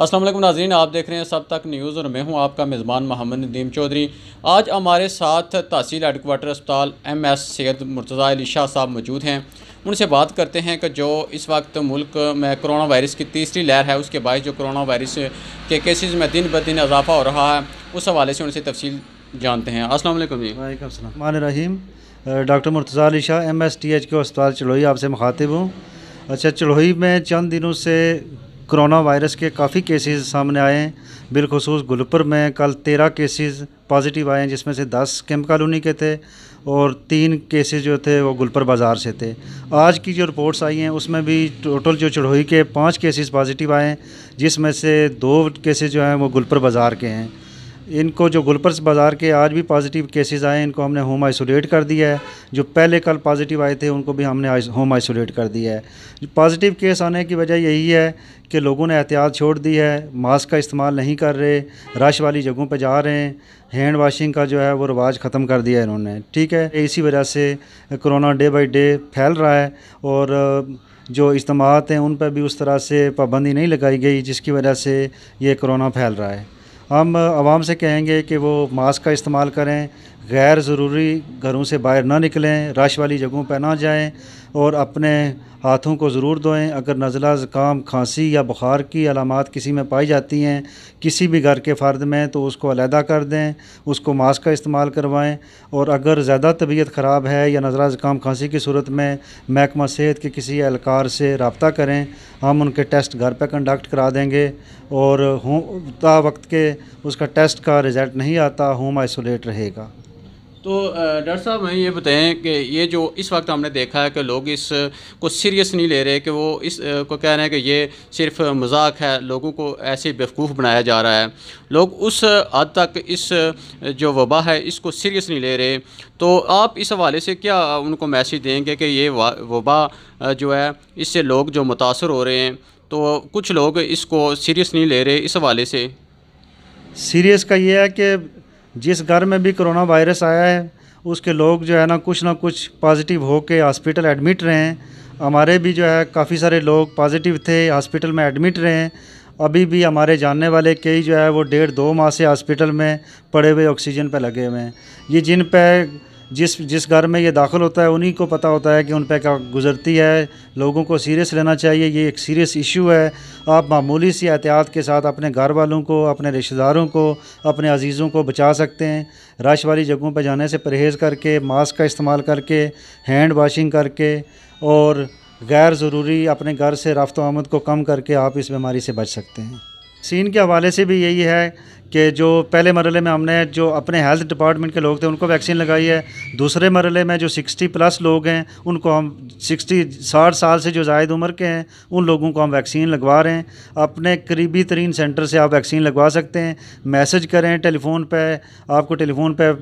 असलम नाजरीन आप देख रहे हैं सब तक न्यूज़ और मैं हूं आपका मेज़बान मोहम्मद नदीम चौधरी आज हमारे साथ तहसील हेडकोार्टर अस्पताल एम एस सैद मुर्तज़ा अली शाह साहब मौजूद हैं उनसे बात करते हैं कि जो इस वक्त मुल्क में कोरोना वायरस की तीसरी लहर है उसके बाद जो कोरोना वायरस के केसेस में दिन ब दिन इजाफा हो रहा है उस हवाले से उनसे तफसील जानते हैं असल Rahim doctor Murtaza Ali Shah M S T H के अस्पताल चलोही आपसे मुखातिब हूँ अच्छा चलोही में चंद दिनों से कोरोना वायरस के काफ़ी केसेस सामने आए हैं बिलखसूस गुलपुर में कल तेरह केसेस पॉजिटिव आए हैं जिसमें से दस कैंप कॉलोनी के थे और तीन केसेस जो थे वो गुलपुर बाज़ार से थे आज की जो रिपोर्ट्स आई हैं उसमें भी टोटल जो चढ़ोई के पाँच केसेस पॉजिटिव आए हैं जिसमें से दो केसेस जो हैं वो गुलपुर बाज़ार के हैं इनको जो गुलपर्स बाज़ार के आज भी पॉजिटिव केसेस आए इनको हमने होम आइसोलेट कर दिया है जो पहले कल पॉजिटिव आए थे उनको भी हमने होम आइसोलेट कर दिया है पॉजिटिव केस आने की वजह यही है कि लोगों ने एहतियात छोड़ दी है मास्क का इस्तेमाल नहीं कर रहे रश वाली जगहों पर जा रहे हैं हैंड वाशिंग का जो है वो रिवाज ख़त्म कर दिया है इन्होंने ठीक है इसी वजह से कोरोना डे बाई डे फैल रहा है और जो इज्तम हैं उन पर भी उस तरह से पाबंदी नहीं लगाई गई जिसकी वजह से ये कोरोना फैल रहा है हम आवाम से कहेंगे कि वो मास्क का इस्तेमाल करें गैर ज़रूरी घरों से बाहर ना निकलें रश वाली जगहों पर ना जाएं और अपने हाथों को ज़रूर धोएं अगर नज़ला ज़ुकाम खांसी या बुखार की अलामत किसी में पाई जाती हैं किसी भी घर के फ़र्द में तो उसको अलहदा कर दें उसको मास्क का इस्तेमाल करवाएं और अगर ज़्यादा तबीयत ख़राब है या नज़ला ज़ुकाम खांसी की सूरत में महकमा सेहत के किसी एहलकार से रबता करें हम उनके टेस्ट घर पर कंडक्ट करा देंगे और होता वक्त के उसका टेस्ट का रिज़ल्ट नहीं आता होम आइसोलेट रहेगा तो डॉक्टर साहब हमें ये बताएं कि ये जो इस वक्त हमने देखा है कि लोग इस को सीरियस नहीं ले रहे कि वो इस को कह रहे हैं कि ये सिर्फ मजाक है लोगों को ऐसे बेवकूफ़ बनाया जा रहा है लोग उस हद तक इस जो वबा है इसको सीरियस नहीं ले रहे तो आप इस हवाले से क्या उनको मैसेज देंगे कि ये वबा जो है इससे लोग जो मुतासर हो रहे हैं तो कुछ लोग इसको सीरियस नहीं ले रहे इस हवाले से सीरियस का ये है कि जिस घर में भी कोरोना वायरस आया है उसके लोग जो है ना कुछ ना कुछ पॉजिटिव हो के हॉस्पिटल एडमिट रहे हैं हमारे भी जो है काफ़ी सारे लोग पॉजिटिव थे हॉस्पिटल में एडमिट रहे हैं अभी भी हमारे जानने वाले कई जो है वो डेढ़ दो माह से हॉस्पिटल में पड़े हुए ऑक्सीजन पर लगे हुए हैं ये जिन पर जिस जिस घर में ये दाखिल होता है उन्हीं को पता होता है कि उन पर क्या गुजरती है लोगों को सीरियस लेना चाहिए ये एक सीरियस इशू है आप मामूली सी एहतियात के साथ अपने घर वालों को अपने रिश्तेदारों को अपने अजीज़ों को बचा सकते हैं रश वाली जगहों पर जाने से परहेज़ करके मास्क का इस्तेमाल करके हैंड वाशिंग करके और गैर ज़रूरी अपने घर से रफ्त आमद को कम करके आप इस बीमारी से बच सकते हैं सीन के हवाले से भी यही है कि जो पहले मरले में हमने जो अपने हेल्थ डिपार्टमेंट के लोग थे उनको वैक्सीन लगाई है दूसरे मरले में जो 60 प्लस लोग हैं उनको हम 60 साठ साल से जो जायद उम्र के हैं उन लोगों को हम वैक्सीन लगवा रहे हैं अपने करीबी तरीन सेंटर से आप वैक्सीन लगवा सकते हैं मैसेज करें टेलीफोन पर आपको टेलीफोन पर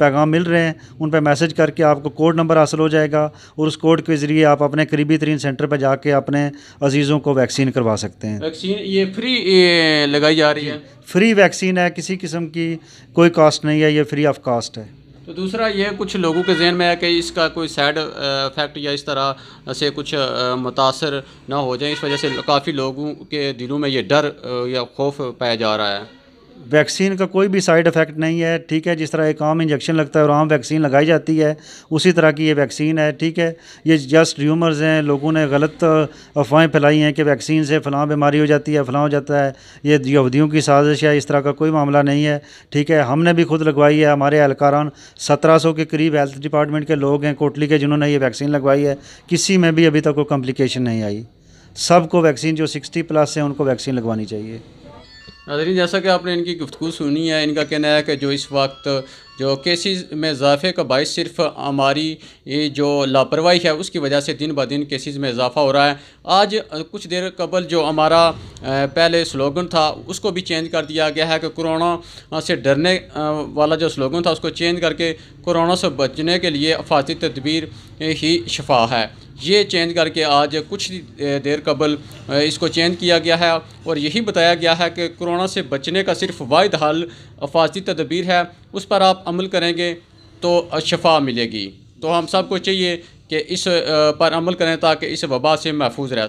पैगाम मिल रहे हैं उन पर मैसेज करके आपको कोड नंबर हासिल हो जाएगा और उस कोड के ज़रिए आप अपने करीबी तरीन सेंटर पर जाके अपने अजीज़ों को वैक्सीन करवा सकते हैं वैक्सीन ये फ्री लगाई जा रही है फ्री वैक्सीन है किसी किस्म की कोई कास्ट नहीं है ये फ्री ऑफ कास्ट है तो दूसरा ये कुछ लोगों के जहन में है कि इसका कोई साइड इफेक्ट या इस तरह से कुछ मुतासर ना हो जाए इस वजह से काफ़ी लोगों के दिलों में ये डर या खौफ पाया जा रहा है वैक्सीन का कोई भी साइड इफ़ेक्ट नहीं है ठीक है जिस तरह एक आम इंजेक्शन लगता है और आम वैक्सीन लगाई जाती है उसी तरह की ये वैक्सीन है ठीक है ये जस्ट र्यूमर्स हैं लोगों ने गलत अफवाहें फैलाई हैं कि वैक्सीन से फ़लाँ बीमारी हो जाती है फ़लाँ हो जाता है ये यहूदियों की साजिश है इस तरह का कोई मामला नहीं है ठीक है हमने भी खुद लगवाई है हमारे एहलकारान सत्रह के करीब हेल्थ डिपार्टमेंट के लोग हैं कोटली के जिन्होंने ये वैक्सीन लगवाई है किसी में भी अभी तक कोई कम्प्लिकेशन नहीं आई सबको वैक्सीन जो सिक्सटी प्लस है उनको वैक्सीन लगवानी चाहिए नाजरीन जैसा कि आपने इनकी गुफ्तु सुनी है इनका कहना है कि जो इस वक्त जो केसेस में इजाफे का बायस सिर्फ हमारी जो लापरवाही है उसकी वजह से दिन ब दिन केसेस में इजाफा हो रहा है आज कुछ देर कबल जो हमारा पहले स्लोगन था उसको भी चेंज कर दिया गया है कि कोरोना से डरने वाला जो स्लोगन था उसको चेंज करके कोरोना से बचने के लिए अफाती तदबीर ही शफा है ये चेंज करके आज कुछ देर कबल इसको चेंज किया गया है और यही बताया गया है कि कोरोना से बचने का सिर्फ वाद हल अफाजी तदबीर है उस पर आप अमल करेंगे तो शफा मिलेगी तो हम सबको चाहिए कि इस पर अमल करें ताकि इस वबा से महफूज रह